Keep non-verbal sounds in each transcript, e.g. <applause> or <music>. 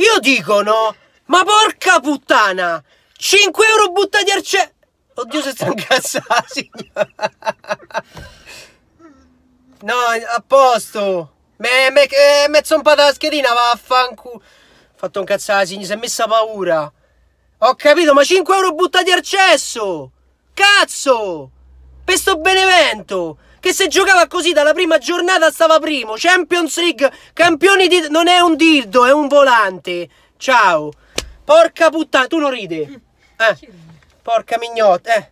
Io dico no, ma porca puttana! 5 euro buttati al cielo! Oddio se sta incazzata <laughs> signora! No, a posto! Me, me, eh, mezzo un po' la schedina, vaffanculo! Ho Fatto un cazzare, signora, si è messa paura! Ho capito, ma 5 euro buttati al cesso! Cazzo! Per sto benevento! che se giocava così dalla prima giornata stava primo. Champions League, campioni di... Non è un dildo, è un volante. Ciao. Porca puttana, tu non ride. Eh. Porca mignotta, eh.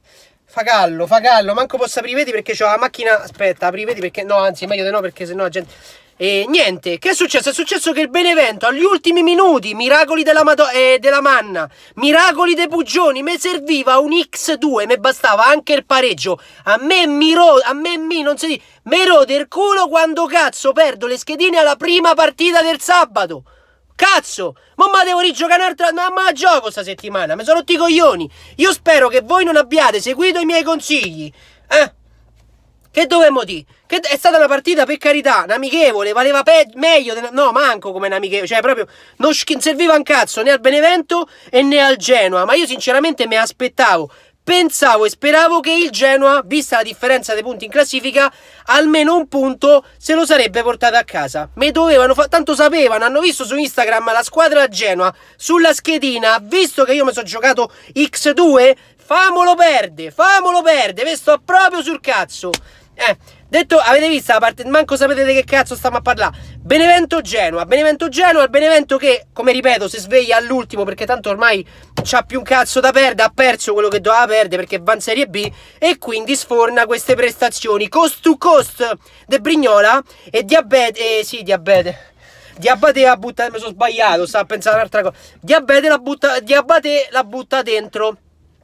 Fagallo, fagallo, manco posso aprire i vedi perché ho la macchina. Aspetta, apri i vedi perché. No, anzi, meglio di no, perché sennò la gente. E niente, che è successo? È successo che il Benevento agli ultimi minuti, miracoli della, Mado- eh, della Manna, miracoli dei Pugioni, mi serviva un X2, mi bastava anche il pareggio. A me mi ro- a me mi non si dice, mi rode il culo quando cazzo perdo le schedine alla prima partita del sabato. Cazzo! Ma devo rigiocare un'altra. Ma ma gioco sta settimana, mi sono rotti i coglioni. Io spero che voi non abbiate seguito i miei consigli. Eh? Che dovemmo dire? Che è stata una partita, per carità, un'amichevole, valeva pe- meglio, de- no, manco come un'amichevole, cioè proprio non sch- serviva un cazzo né al Benevento e né al Genoa, ma io sinceramente mi aspettavo pensavo e speravo che il Genoa, vista la differenza dei punti in classifica, almeno un punto se lo sarebbe portato a casa. Me dovevano fa- tanto sapevano, hanno visto su Instagram la squadra Genoa sulla schedina, visto che io mi sono giocato X2, famolo perde, famolo perde, ve sto proprio sul cazzo. Eh, detto, avete visto la parte, manco sapete di che cazzo stiamo a parlare. Benevento Genoa, Benevento Genoa, il Benevento che, come ripeto, si sveglia all'ultimo perché tanto ormai c'ha più un cazzo da perdere, ha perso quello che doveva perdere perché va in Serie B e quindi sforna queste prestazioni cost to cost De Brignola e Diabete, eh, sì, Diabete. Diabate la butta, mi sono sbagliato, stavo a pensare un'altra cosa. Diabete la butta, Diabate la butta dentro.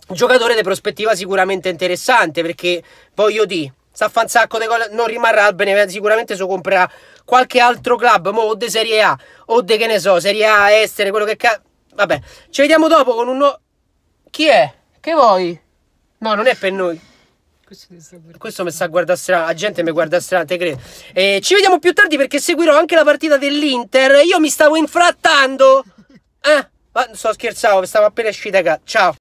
Giocatore di prospettiva sicuramente interessante perché voglio dire Sta a fa un sacco di cose, non rimarrà al Benevento, sicuramente se comprerà qualche altro club, mo, o di Serie A, o di che ne so, Serie A, Estere, quello che cazzo... Vabbè, ci vediamo dopo con un nuovo... Chi è? Che vuoi? No, non è per noi. Questo mi sta a guardare strano, la gente mi guarda strano, te credo. Eh, ci vediamo più tardi perché seguirò anche la partita dell'Inter. Io mi stavo infrattando. Eh, ma sto scherzando, stavo appena uscita. Ciao.